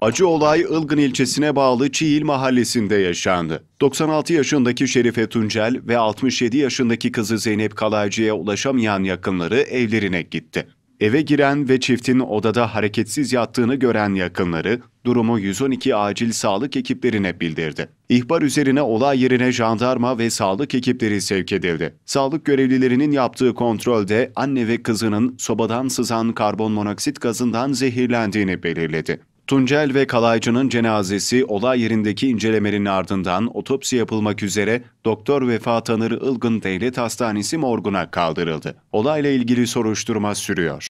Acı olay Ilgın ilçesine bağlı Çiğil mahallesinde yaşandı. 96 yaşındaki Şerife Tuncel ve 67 yaşındaki kızı Zeynep Kalaycı'ya ulaşamayan yakınları evlerine gitti. Eve giren ve çiftin odada hareketsiz yattığını gören yakınları durumu 112 acil sağlık ekiplerine bildirdi. İhbar üzerine olay yerine jandarma ve sağlık ekipleri sevk edildi. Sağlık görevlilerinin yaptığı kontrolde anne ve kızının sobadan sızan karbonmonoksit gazından zehirlendiğini belirledi. Tuncel ve Kalaycı'nın cenazesi olay yerindeki incelemelerin ardından otopsi yapılmak üzere Doktor Vefa Tanır Ilgın Devlet Hastanesi morguna kaldırıldı. Olayla ilgili soruşturma sürüyor.